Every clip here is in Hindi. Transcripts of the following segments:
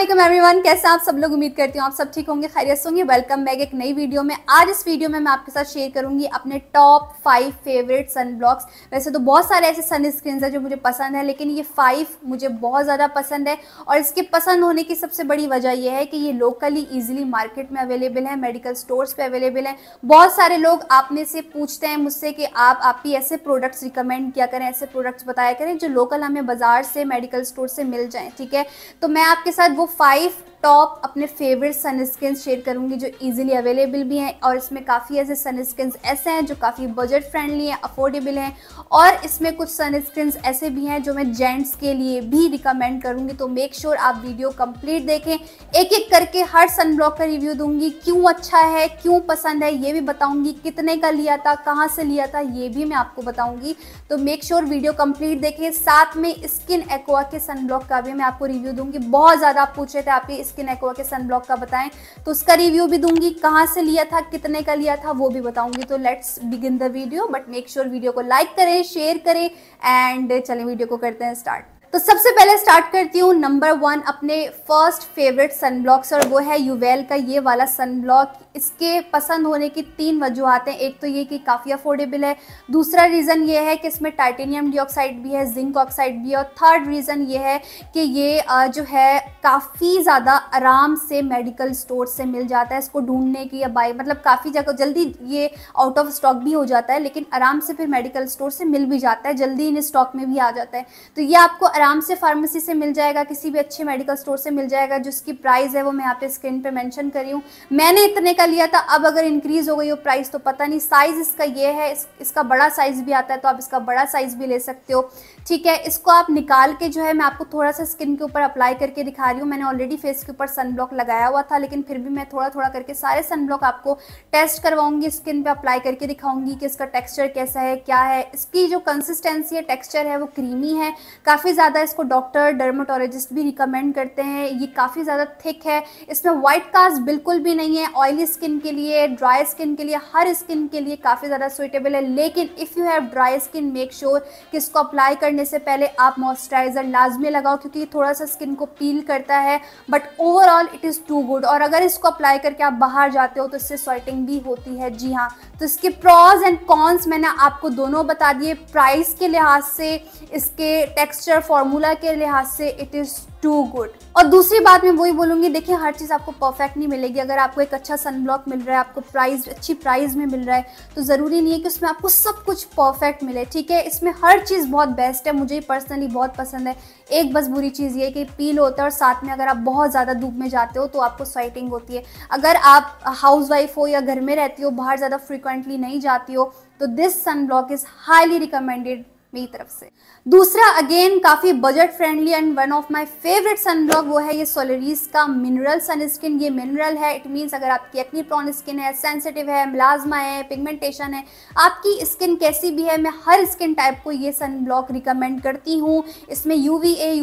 असलम एवरीवन कैसे आप सब लोग उम्मीद करती हूँ आप सब ठीक होंगे खैरियत होंगे वेलकम बैक एक नई वीडियो में आज इस वीडियो में मैं आपके साथ शेयर करूंगी अपने top five favourite sun blocks वैसे तो बहुत सारे ऐसे सन स्क्रीन हैं जो मुझे पसंद है लेकिन ये फाइव मुझे बहुत ज़्यादा पसंद है और इसके पसंद होने की सबसे बड़ी वजह यह है कि ये लोकली ईजिली मार्केट में अवेलेबल है मेडिकल स्टोर्स पर अवेलेबल है बहुत सारे लोग आप में से पूछते हैं मुझसे कि आप आपकी ऐसे प्रोडक्ट्स रिकमेंड किया करें ऐसे प्रोडक्ट्स बताया करें जो लोकल हमें बाजार से मेडिकल स्टोर से मिल जाएँ ठीक है तो मैं आपके साथ वो 5 टॉप अपने फेवरेट सनस्क्रीन शेयर करूंगी जो इजीली अवेलेबल भी हैं और इसमें काफ़ी ऐसे सनस्क्रीन ऐसे हैं जो काफ़ी बजट फ्रेंडली हैं अफोर्डेबल हैं और इसमें कुछ सनस्क्रीन ऐसे भी हैं जो मैं जेंट्स के लिए भी रिकमेंड करूँगी तो मेक श्योर sure आप वीडियो कंप्लीट देखें एक एक करके हर ब्लॉक का रिव्यू दूंगी क्यों अच्छा है क्यों पसंद है ये भी बताऊँगी कितने का लिया था कहाँ से लिया था ये भी मैं आपको बताऊँगी तो make sure sure video complete देखें साथ में स्किन एक्वा के ब्लॉक का भी मैं आपको रिव्यू दूंगी बहुत ज़्यादा आप पूछे थे आपके स्किन एक्वा के सन ब्लॉक का बताएं तो उसका रिव्यू भी दूंगी कहाँ से लिया था कितने का लिया था वो भी बताऊंगी तो let's begin the video but make sure video को लाइक करें शेयर करें एंड चलें वीडियो को करते हैं स्टार्ट तो सबसे पहले स्टार्ट करती हूँ नंबर वन अपने फर्स्ट फेवरेट सनब्लॉक्स और वो है यूवेल का ये वाला सनब्लॉक इसके पसंद होने की तीन वजूहत हैं एक तो ये कि काफ़ी अफोर्डेबल है दूसरा रीज़न ये है कि इसमें टाइटेनियम डीऑक्साइड भी है जिंक ऑक्साइड भी है और थर्ड रीज़न ये है कि ये जो है काफ़ी ज़्यादा आराम से मेडिकल स्टोर से मिल जाता है इसको ढूंढने की या बाई मतलब काफ़ी जगह जल्दी ये आउट ऑफ स्टॉक भी हो जाता है लेकिन आराम से फिर मेडिकल स्टोर से मिल भी जाता है जल्दी इन स्टॉक में भी आ जाता है तो ये आपको आराम आराम से फार्मेसी से मिल जाएगा किसी भी अच्छे मेडिकल स्टोर से मिल जाएगा जिसकी प्राइस है वो मैं यहाँ पे स्क्रीन पे मेंशन करी हूँ मैंने इतने का लिया था अब अगर इंक्रीज हो गई हो प्राइस तो पता नहीं साइज इसका ये है इस, इसका बड़ा साइज भी आता है तो आप इसका बड़ा साइज भी ले सकते हो ठीक है इसको आप निकाल के जो है मैं आपको थोड़ा सा स्किन के ऊपर अप्लाई करके दिखा रही हूँ मैंने ऑलरेडी फेस के ऊपर सन ब्लॉक लगाया हुआ था लेकिन फिर भी मैं थोड़ा थोड़ा करके सारे सन ब्लॉक आपको टेस्ट करवाऊंगी स्किन पे अप्लाई करके दिखाऊंगी कि इसका टेक्स्चर कैसा है क्या है इसकी जो कंसिस्टेंसी है टेक्स्चर है वो क्रीमी है काफ़ी ज़्यादा ज़्यादा इसको डॉक्टर डर्माटोलॉजिस्ट भी रिकमेंड करते हैं ये काफ़ी ज़्यादा थिक है इसमें वाइट कास्ट बिल्कुल भी नहीं है ऑयली स्किन के लिए ड्राई स्किन के लिए हर स्किन के लिए काफ़ी ज़्यादा सुइटेबल है लेकिन if you have dry skin make sure कि इसको अप्लाई करने से पहले आप मॉइस्चराइज़र लाजमी लगाओ क्योंकि थोड़ा सा स्किन को पील करता है but overall it is too good और अगर इसको अप्लाई करके आप बाहर जाते हो तो इससे स्वेटिंग भी होती है जी हाँ तो इसके प्रॉज एंड कॉन्स मैंने आपको दोनों बता दिए प्राइस के लिहाज से इसके टेक्सचर फॉर फॉर्मूला के लिहाज से इट इज़ टू गुड और दूसरी बात मैं वही बोलूंगी देखिए हर चीज़ आपको परफेक्ट नहीं मिलेगी अगर आपको एक अच्छा सनब्लॉक मिल रहा है आपको प्राइस अच्छी प्राइस में मिल रहा है तो ज़रूरी नहीं है कि उसमें आपको सब कुछ परफेक्ट मिले ठीक है इसमें हर चीज़ बहुत बेस्ट है मुझे पर्सनली बहुत पसंद है एक बस बुरी चीज़ ये कि पील होता है और साथ में अगर आप बहुत ज़्यादा धूप में जाते हो तो आपको स्वेटिंग होती है अगर आप हाउस वाइफ हो या घर में रहती हो बाहर ज़्यादा फ्रिक्वेंटली नहीं जाती हो तो this sunblock is highly recommended मेरी तरफ से दूसरा अगेन काफ़ी budget friendly and one of my favourite sunblock वो है ये सोलरीज का मिनरल सन स्किन ये मिनरल है इट मीन्स अगर आपकी एक्नी प्रॉन स्किन है सेंसिटिव है मिलाजमा है पिगमेंटेशन है आपकी स्किन कैसी भी है मैं हर स्किन टाइप को ये सन ब्लॉक रिकमेंड करती हूँ इसमें यू वी ए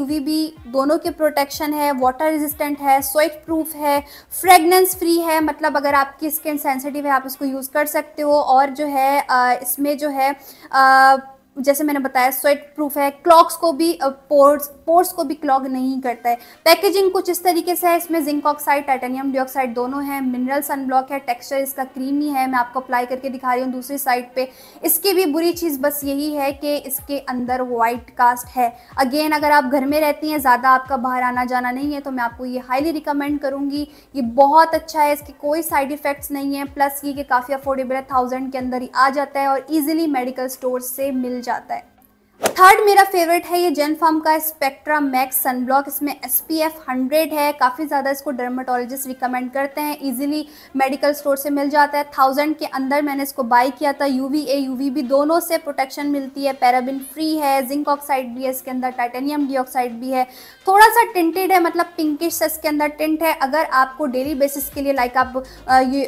दोनों के प्रोटेक्शन है वाटर रेजिस्टेंट है स्वेट प्रूफ है फ्रेगनेंस फ्री है मतलब अगर आपकी स्किन सेंसिटिव है आप इसको यूज़ कर सकते हो और जो है आ, इसमें जो है आ, जैसे मैंने बताया स्वेट प्रूफ है क्लॉक्स को भी पोर्स पोर्स को भी क्लॉग नहीं करता है पैकेजिंग कुछ इस तरीके से है इसमें जिंक ऑक्साइड टाइटेनियम डिऑक्साइड दोनों है मिनरल सनब्लॉक है टेक्सचर इसका क्रीमी है मैं आपको अप्लाई करके दिखा रही हूँ दूसरी साइड पे इसकी भी बुरी चीज़ बस यही है कि इसके अंदर वाइट कास्ट है अगेन अगर आप घर में रहती हैं ज़्यादा आपका बाहर आना जाना नहीं है तो मैं आपको ये हाईली रिकमेंड करूँगी ये बहुत अच्छा है इसके कोई साइड इफ़ेक्ट्स नहीं है प्लस ये कि काफ़ी अफोर्डेबल है थाउजेंड के अंदर ही आ जाता है और ईजिली मेडिकल स्टोर से मिल जाता है थर्ड मेरा फेवरेट है ये जेन फार्म का स्पेक्ट्रा मैक्स सनब्लॉक इसमें एस पी एफ हंड्रेड है काफ़ी ज़्यादा इसको डर्माटोलॉजिस्ट रिकमेंड करते हैं इजीली मेडिकल स्टोर से मिल जाता है थाउजेंड के अंदर मैंने इसको बाई किया था U V A U V भी दोनों से प्रोटेक्शन मिलती है पैराबिन फ्री है जिंक ऑक्साइड भी है इसके अंदर टाइटेनियम ऑक्साइड भी है थोड़ा सा टिंटेड है मतलब पिंकिश इसके अंदर टिंट है अगर आपको डेली बेसिस के लिए लाइक आप ये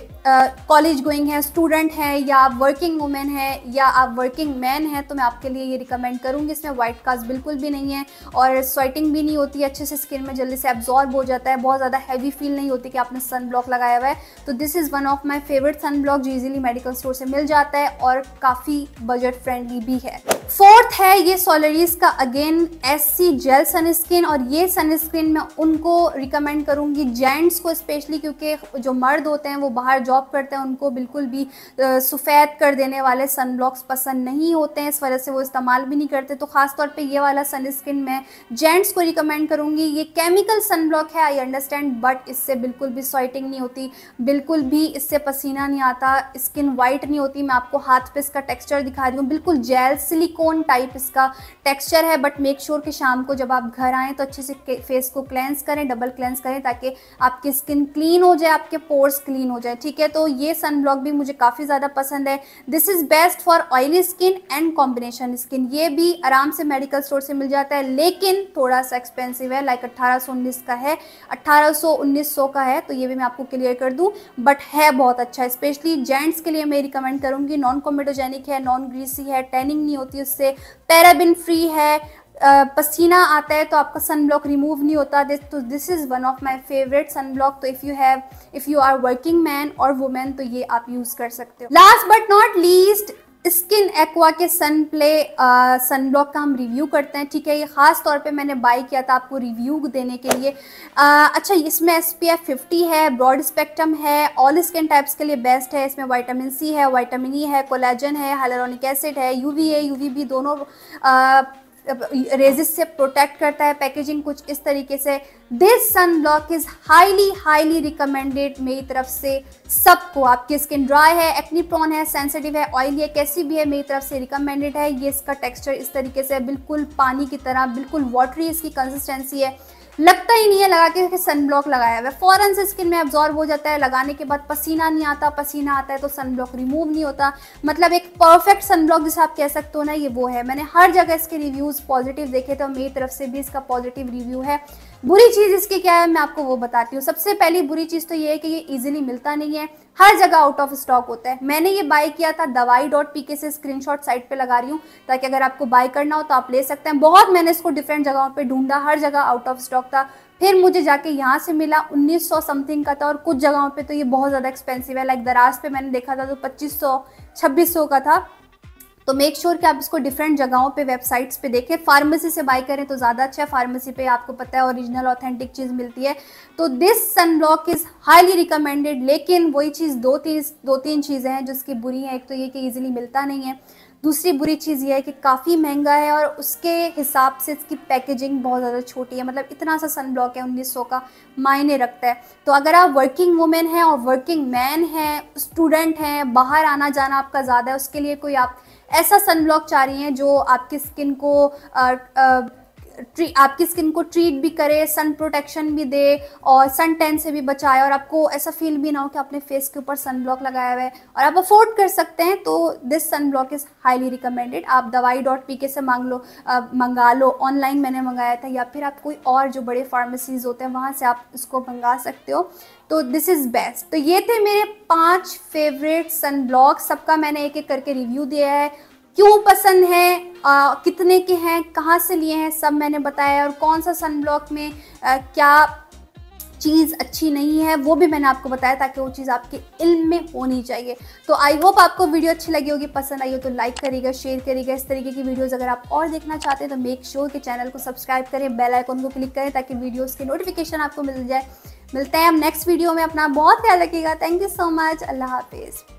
कॉलेज गोइंग है स्टूडेंट हैं या आप वर्किंग वुमेन है या आप वर्किंग मैन हैं तो मैं आपके लिए ये रिकमेंड करूँ होंगे इसमें वाइट कास्ट बिल्कुल भी नहीं है और स्वेटिंग भी नहीं होती अच्छे से स्किन में जल्दी से एब्जॉर्ब हो जाता है बहुत ज़्यादा हैवी फील नहीं होती कि आपने सन ब्लॉक लगाया हुआ है तो this is one of my favourite sunblock जो इजिली मेडिकल स्टोर से मिल जाता है और काफ़ी बजट फ्रेंडली भी है फोर्थ है ये सोलरीज का again S C gel sunscreen और ये सनस्क्रीन मैं उनको रिकमेंड करूंगी जेंट्स को स्पेशली क्योंकि जो मर्द होते हैं वो बाहर जॉब करते हैं उनको बिल्कुल भी सफ़ेद कर देने वाले सन ब्लॉक्स पसंद नहीं होते हैं इस वजह से वो इस्तेमाल भी नहीं करते करते तो खासतौर पे ये वाला सनस्क्रीन मैं जेंट्स को रिकमेंड करूंगी ये केमिकल सनब्लॉक है आई अंडरस्टैंड बट इससे बिल्कुल भी स्वाइटिंग नहीं होती बिल्कुल भी इससे पसीना नहीं आता स्किन वाइट नहीं होती मैं आपको हाथ पे इसका टेक्स्चर दिखा रही हूँ बिल्कुल जेल सिलिकॉन टाइप इसका टेक्स्चर है बट मेक श्योर कि शाम को जब आप घर आएँ तो अच्छे से फेस को क्लेंस करें डबल क्लेंस करें ताकि आपकी स्किन क्लीन हो जाए आपके पोर्स क्लीन हो जाए ठीक है तो ये ब्लॉक भी मुझे काफ़ी ज़्यादा पसंद है this is best for oily skin and combination skin ये भी आराम से मेडिकल स्टोर से मिल जाता है लेकिन थोड़ा सा एक्सपेंसिव है लाइक अट्ठारह का है अट्ठारह सौ का है तो ये भी मैं आपको क्लियर कर दूँ बट है बहुत अच्छा स्पेशली जेंट्स के लिए मैं रिकमेंड करूँगी नॉन कोमेटोजेनिक है नॉन ग्रीसी है टैनिंग नहीं होती उससे पैराबिन फ्री है पसीना आता है तो आपका सन ब्लॉक रिमूव नहीं होता दिस तो this is one of my favourite sunblock तो if you have if you are working man और वुमेन तो ये आप यूज़ कर सकते हो last but not least Skin Aqua के सन प्ले सन ब्लॉक का हम रिव्यू करते हैं ठीक है ये ख़ास तौर पे मैंने बाई किया था आपको रिव्यू देने के लिए आ, अच्छा इसमें एस पी एफ फिफ्टी है ब्रॉड स्पेक्ट्रम है ऑल स्किन टाइप्स के लिए बेस्ट है इसमें वाइटामिन सी है वाइटामिन ई e है कोलेजन है हालारोनिक एसिड है U V A U V B दोनों आ, रेजिस से प्रोटेक्ट करता है पैकेजिंग कुछ इस तरीके से this sunblock is highly highly recommended मेरी तरफ से सबको आपकी स्किन ड्राई है एक्नी प्रॉन है सेंसिटिव है ऑयली है कैसी भी है मेरी तरफ से रिकमेंडेड है ये इसका टेक्सचर इस तरीके से बिल्कुल पानी की तरह बिल्कुल वाटरी इसकी कंसिस्टेंसी है लगता ही नहीं है लगा के, सन ब्लॉक लगाया हुआ है फ़ौरन से स्किन में एब्जॉर्ब हो जाता है लगाने के बाद पसीना नहीं आता पसीना आता है तो सन ब्लॉक रिमूव नहीं होता मतलब एक परफेक्ट सन ब्लॉक जिसे आप कह सकते हो ना ये वो है मैंने हर जगह इसके रिव्यूज़ पॉजिटिव देखे तो मेरी तरफ से भी इसका पॉजिटिव रिव्यू है बुरी चीज़ इसकी क्या है मैं आपको वो बताती हूँ सबसे पहली बुरी चीज़ तो ये है कि ये इजीली मिलता नहीं है हर जगह आउट ऑफ स्टॉक होता है मैंने ये बाय किया था दवाई डॉट पी के से स्क्रीन शॉट साइट पर लगा रही हूँ ताकि अगर आपको बाय करना हो तो आप ले सकते हैं बहुत मैंने इसको डिफरेंट जगहों पर ढूंढा हर जगह आउट ऑफ स्टॉक था फिर मुझे जाके यहाँ से मिला 1900 समथिंग का था और कुछ जगहों पे तो ये बहुत ज़्यादा एक्सपेंसिव है लाइक दराज पे मैंने देखा था तो 2500 2600 का था तो मेक श्योर sure कि आप इसको डिफरेंट जगहों पे वेबसाइट्स पे देखें फार्मेसी से बाय करें तो ज़्यादा अच्छा है फार्मेसी पे आपको पता है ओरिजिनल ऑथेंटिक चीज़ मिलती है तो this sunblock is highly recommended लेकिन वही चीज़ दो तीन दो तीन चीज़ें हैं जिसकी बुरी हैं एक तो ये कि ईजिली मिलता नहीं है दूसरी बुरी चीज़ यह है कि काफ़ी महंगा है और उसके हिसाब से इसकी पैकेजिंग बहुत ज़्यादा छोटी है मतलब इतना सा सन ब्लॉक है सौ का मायने रखता है तो अगर आप वर्किंग वुमेन हैं और वर्किंग मैन हैं स्टूडेंट हैं बाहर आना जाना आपका ज़्यादा है उसके लिए कोई आप ऐसा सनब्लॉक चाहिए जो आपकी स्किन को ट्री आपकी स्किन को ट्रीट भी करे सन प्रोटेक्शन भी दे और सन टेन से भी बचाए और आपको ऐसा फील भी ना हो कि आपने फेस के ऊपर सन ब्लॉक लगाया हुआ है और आप अफोर्ड कर सकते हैं तो this sunblock is highly recommended आप दवाई डॉट पी के से मांग लो आ, मंगा लो ऑनलाइन मैंने मंगाया था या फिर आप कोई और जो बड़े फार्मेसीज होते हैं वहाँ से आप उसको मंगा सकते हो तो दिस इज़ बेस्ट तो ये थे मेरे पाँच फेवरेट सन ब्लॉक सबका मैंने एक एक करके रिव्यू दिया है क्यों पसंद है आ, कितने के हैं कहाँ से लिए हैं सब मैंने बताया और कौन सा सन ब्लॉक में आ, क्या चीज़ अच्छी नहीं है वो भी मैंने आपको बताया ताकि वो चीज़ आपके इल्म में होनी चाहिए तो आई होप आपको वीडियो अच्छी लगी होगी पसंद आई हो तो लाइक करिएगा शेयर करिएगा इस तरीके की वीडियोस अगर आप और देखना चाहते हैं तो मेक श्योर sure के चैनल को सब्सक्राइब करें बेल आइकन को क्लिक करें ताकि वीडियोस की नोटिफिकेशन आपको मिल जाए मिलते हैं हम नेक्स्ट वीडियो में अपना बहुत ख्याल रखिएगा थैंक यू सो मच अल्लाह हाफिज़